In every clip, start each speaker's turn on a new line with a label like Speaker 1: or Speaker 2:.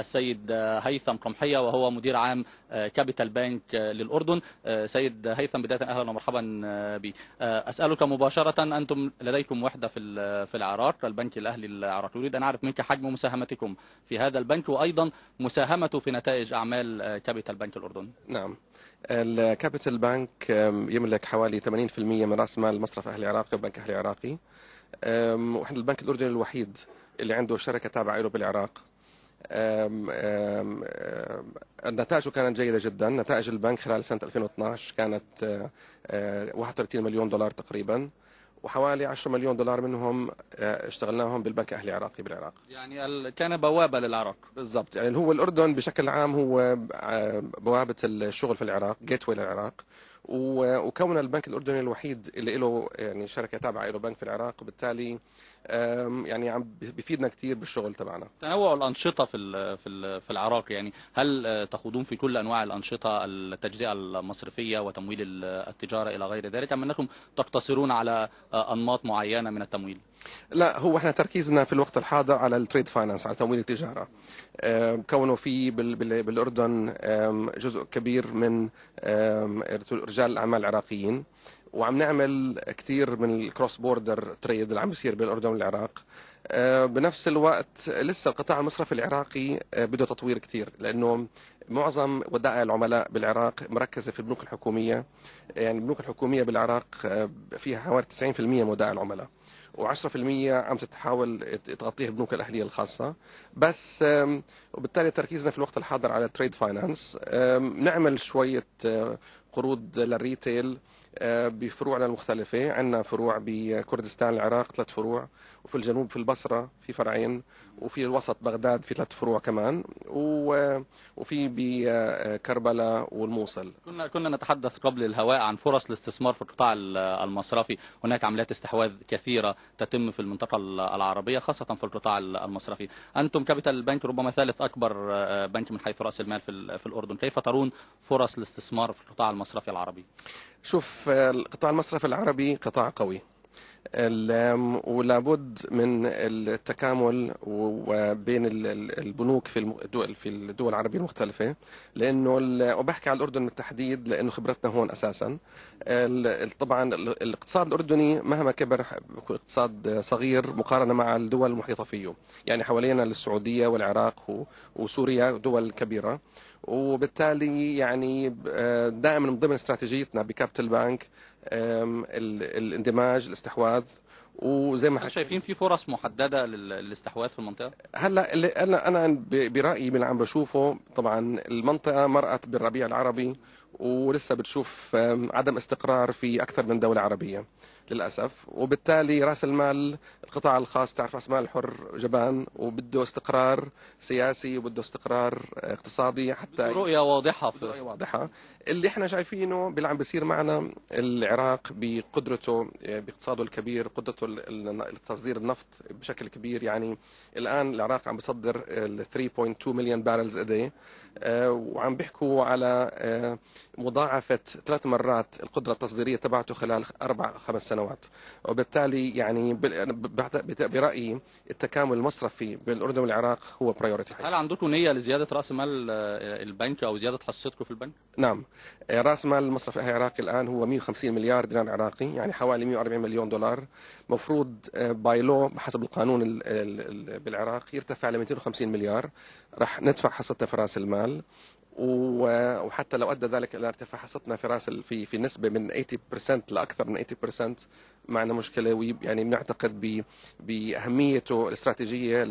Speaker 1: السيد هيثم قمحية وهو مدير عام كابيتال آه، آه، بانك للأردن آه، سيد هيثم بداية أهلا ومرحبا بي أسألك مباشرة أنتم لديكم وحدة في في العراق البنك الأهلي العراقي أريد أن أعرف منك حجم مساهمتكم في هذا البنك وأيضا مساهمته في نتائج أعمال كابيتال بنك الأردن نعم
Speaker 2: الكابيتال بانك يملك حوالي 80% من رأس مال مصرف أهلي العراقي وبنك أهلي العراقي واحنا البنك الأردني الوحيد اللي عنده شركة تابعة له بالعراق النتائج كانت جيدة جدا نتائج البنك خلال سنة 2012 كانت 31 آه، آه، مليون دولار تقريبا وحوالي 10 مليون دولار منهم آه، اشتغلناهم بالبنك الاهلي العراقي بالعراق
Speaker 1: يعني كان بوابه للعراق
Speaker 2: بالضبط يعني هو الاردن بشكل عام هو بوابه الشغل في العراق جيت للعراق وكون البنك الاردني الوحيد اللي له يعني شركه تابعه له بنك في العراق وبالتالي يعني عم بيفيدنا كثير بالشغل تبعنا
Speaker 1: تنوع الانشطه في في العراق يعني هل آه، تخوضون في كل انواع الانشطه التجزئه المصرفيه وتمويل التجاره الى غير ذلك ام انكم تقتصرون على آه، انماط معينه من التمويل
Speaker 2: لا هو احنا تركيزنا في الوقت الحاضر على التريد فاينانس على تمويل التجاره كونه في بالاردن جزء كبير من رجال الاعمال العراقيين وعم نعمل كثير من الكروس بوردر تريد اللي عم بيصير بين الاردن والعراق آه، بنفس الوقت لسه القطاع المصرفي العراقي آه، بده تطوير كثير لانه معظم ودائع العملاء بالعراق مركزه في البنوك الحكوميه يعني البنوك الحكوميه بالعراق آه، فيها حوالي 90% من ودائع العملاء و10% عم تتحاول تغطيه البنوك الاهليه الخاصه بس وبالتالي تركيزنا في الوقت الحاضر على تريد فاينانس نعمل شويه قروض للريتيل آه، بفروعنا المختلفة عندنا فروع بكردستان العراق ثلاث فروع وفي الجنوب في البصرة في فرعين وفي الوسط بغداد في ثلاث فروع كمان وفي بكربلاء والموصل
Speaker 1: كنا كنا نتحدث قبل الهواء عن فرص الاستثمار في القطاع المصرفي هناك عمليات استحواذ كثيرة تتم في المنطقة العربية خاصة في القطاع المصرفي أنتم كابيتال بنك ربما ثالث أكبر آه، بنك من حيث رأس المال في الأردن كيف ترون فرص الاستثمار في القطاع المصرفي العربي
Speaker 2: شوف القطاع المصرف العربي قطاع قوي ولابد من التكامل بين البنوك في الدول في الدول العربيه المختلفه لانه وبحكي على الاردن بالتحديد لانه خبرتنا هون اساسا طبعا الاقتصاد الاردني مهما كبر اقتصاد صغير مقارنه مع الدول المحيطه فيه يعني حوالينا السعوديه والعراق وسوريا دول كبيره وبالتالي يعني آه، دائما من ضمن استراتيجيتنا بكابيتال بانك الاندماج الاستحواذ وزي ما حكي
Speaker 1: شايفين في فرص محدده للاستحواذ في المنطقه
Speaker 2: هلا هل انا انا برايي من اللي عم بشوفه طبعا المنطقه مرقت بالربيع العربي ولسه بتشوف عدم استقرار في اكثر من دوله عربيه للاسف وبالتالي راس المال القطاع الخاص تعرف راس المال الحر جبان وبده استقرار سياسي وبده استقرار آه، اقتصادي حتى رؤيه واضحه في رؤيه واضحه اللي احنا شايفينه باللي عم بيصير معنا العراق بقدرته آه، باقتصاده الكبير قدرته تداول تصدير النفط بشكل كبير يعني الان العراق عم بيصدر 3.2 مليون بارلز ا وعم بيحكوا على آه، مضاعفه ثلاث مرات القدره التصديريه تبعته خلال اربع خمس سنوات وبالتالي يعني برايي التكامل المصرفي بين الاردن والعراق هو برايورتي
Speaker 1: هل عندكم نيه لزياده راس مال آه، البنك او زياده حصتكم في البنك؟
Speaker 2: نعم آه، راس مال المصرف العراقي الان هو 150 مليار دينار عراقي يعني حوالي 140 مليون دولار مفروض باي آه، لو حسب القانون بالعراق يرتفع ل 250 مليار راح ندفع حصتنا في راس المال وحتى لو ادى ذلك الى ارتفاع حصتنا في راس في في نسبه من 80% لاكثر من 80% معنا مشكله يعني بنعتقد باهميته الاستراتيجيه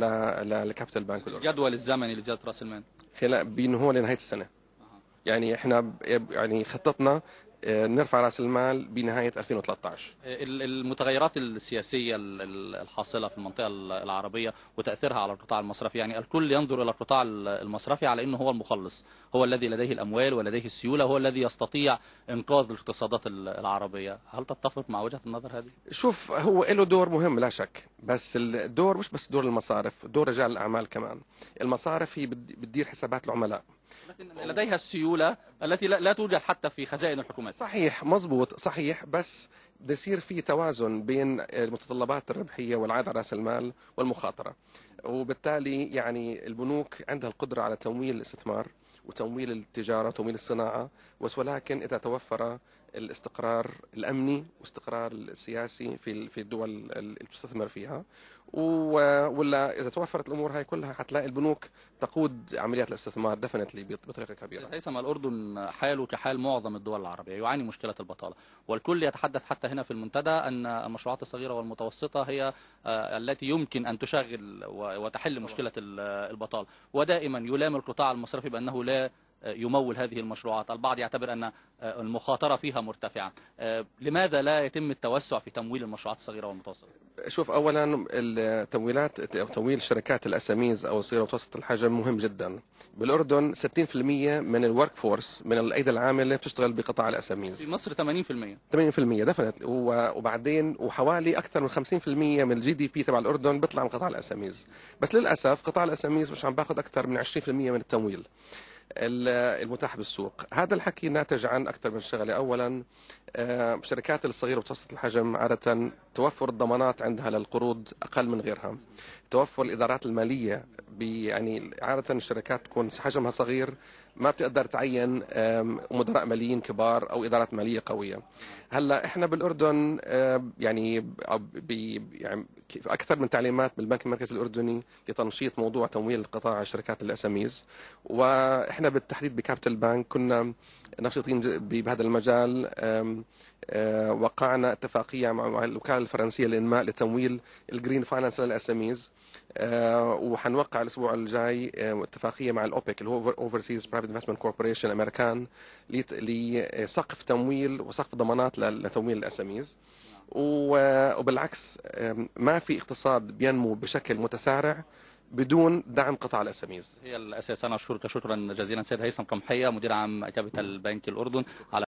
Speaker 2: للكابيتال بانك
Speaker 1: الجدول الزمني لزياده راس المال
Speaker 2: خلال بين هون لنهايه السنه يعني احنا يعني خطتنا نرفع راس المال بنهايه 2013
Speaker 1: إيه، المتغيرات السياسيه الحاصله في المنطقه العربيه وتاثيرها على القطاع المصرفي يعني الكل ينظر الى القطاع المصرفي على انه هو المخلص هو الذي لديه الاموال ولديه السيوله هو الذي يستطيع انقاذ الاقتصادات العربيه هل تتفق مع وجهه النظر هذه
Speaker 2: شوف هو له دور مهم لا شك بس الدور مش بس دور المصارف دور رجال الاعمال كمان المصارف هي بتدير حسابات العملاء
Speaker 1: آه، لديها السيولة التي لا توجد حتى في خزائن الحكومات صحيح
Speaker 2: مضبوط صحيح بس بصير في توازن بين المتطلبات الربحيه والعائد على راس المال والمخاطره وبالتالي يعني البنوك عندها القدره على تمويل الاستثمار وتمويل التجاره وتمويل الصناعه ولكن اذا توفر الاستقرار الامني واستقرار السياسي في في الدول اللي تستثمر فيها ولا اذا توفرت الامور هاي كلها حتلاقي البنوك تقود
Speaker 1: عمليات الاستثمار دفنتلي بطريقه كبيره. هيثم الاردن حاله كحال معظم الدول العربيه يعاني مشكله البطاله والكل يتحدث حتى هنا في المنتدى ان المشروعات الصغيره والمتوسطه هي آه، التي يمكن ان تشغل وتحل مشكله البطاله ودائما يلام القطاع المصرفي بانه لا يمول هذه المشروعات البعض يعتبر أن آه، المخاطرة فيها مرتفعة آه، لماذا لا يتم التوسع في تمويل المشروعات الصغيرة والمتوسطة
Speaker 2: شوف أولا التمويلات أو تمويل شركات الأساميز أو الصغيرة والمتوسطة الحجم مهم جدا بالأردن 60% من الورك فورس من الأيدي العاملة بتشتغل بقطاع الأساميز في مصر 80% 80% دفنت وبعدين وحوالي أكثر من 50% من الجي دي بي تبع الأردن بيطلع من قطاع الأساميز بس للأسف قطاع الأساميز مش عم باخذ أكثر من 20% من التمويل المتاح بالسوق هذا الحكي ناتج عن أكثر من شغلة أولا آه، الشركات الصغيرة ومتوسطة الحجم عادة توفر الضمانات عندها للقروض أقل من غيرها توفر الإدارات المالية يعني عادة الشركات تكون حجمها صغير ما بتقدر تعين مدراء ماليين كبار او ادارات ماليه قويه هلا احنا بالاردن يعني يعني اكثر من تعليمات بالبنك المركزي الاردني لتنشيط موضوع تمويل القطاع الشركات الاساميز احنا بالتحديد بكابيتال بانك كنا نشيطين بهذا المجال آه، وقعنا اتفاقية مع الوكالة الفرنسية للإنماء لتمويل الجرين فاينانس للاس ام ايز آه، وحنوقع الأسبوع الجاي آه، اتفاقية مع الأوبك اللي هو اوفرسيز برايفت انفستمنت كوربوريشن الأمريكان لسقف تمويل وسقف ضمانات لتمويل الاس ام ايز وبالعكس ما في اقتصاد بينمو بشكل متسارع بدون دعم قطاع الاساميز.
Speaker 1: هي الاساس انا اشكرك شكرا جزيلا سيد هيثم قمحيه مدير عام كابيتال بنك الاردن على